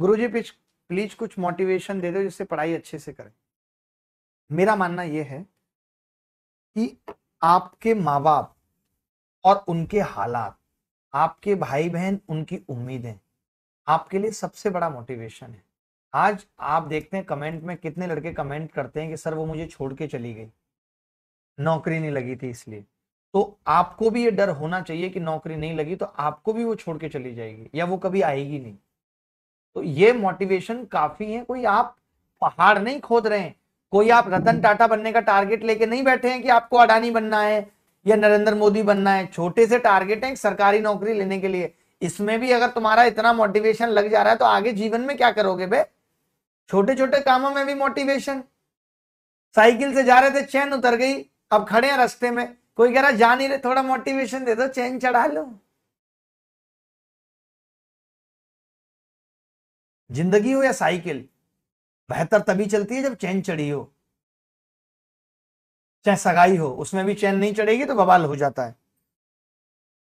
गुरु ji please please कुछ motivation दे दो जिससे पढ़ाई अच्छे से करें मेरा मानना यह है कि आपके माँ बाप और उनके हालात आपके भाई बहन उनकी उम्मीदें आपके लिए सबसे बड़ा मोटिवेशन है आज आप देखते हैं कमेंट में कितने लड़के कमेंट करते हैं कि सर वो मुझे छोड़ के चली गई नौकरी नहीं लगी थी इसलिए तो आपको भी ये डर होना चाहिए कि नौकरी नहीं लगी तो आपको भी वो छोड़ के चली जाएगी या वो कभी आएगी नहीं तो ये मोटिवेशन काफी है कोई आप पहाड़ नहीं खोद रहे हैं कोई आप रतन टाटा बनने का टारगेट लेके नहीं बैठे हैं कि आपको अडानी बनना है या नरेंद्र मोदी बनना है छोटे से टारगेट है सरकारी नौकरी लेने के लिए इसमें भी अगर तुम्हारा इतना मोटिवेशन लग जा रहा है तो आगे जीवन में क्या करोगे बे छोटे छोटे कामों में भी मोटिवेशन साइकिल से जा रहे थे चैन उतर गई अब खड़े हैं रस्ते में कोई कह रहा जा नहीं रहे थोड़ा मोटिवेशन दे दो चैन चढ़ा लो जिंदगी हो या साइकिल बेहतर तभी चलती है जब चैन चढ़ी हो चाहे सगाई हो उसमें भी चैन नहीं चढ़ेगी तो बवाल हो जाता है